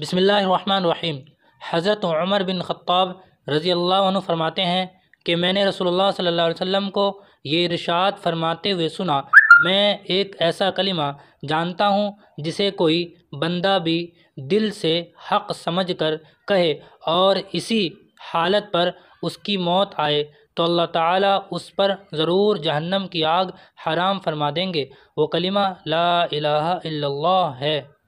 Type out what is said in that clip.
بسم اللہ الرحمن الرحیم حضرت عمر بن خطاب رضی اللہ عنہ فرماتے ہیں کہ میں نے رسول اللہ صلی اللہ علیہ وسلم کو یہ رشاد فرماتے ہوئے سنا میں ایک ایسا کلمہ جانتا ہوں جسے کوئی بندہ بھی دل سے حق سمجھ کر کہے اور اسی حالت پر اس کی موت آئے تو اللہ تعالیٰ اس پر ضرور جہنم کی آگ حرام فرما دیں گے وہ کلمہ لا الہ الا اللہ ہے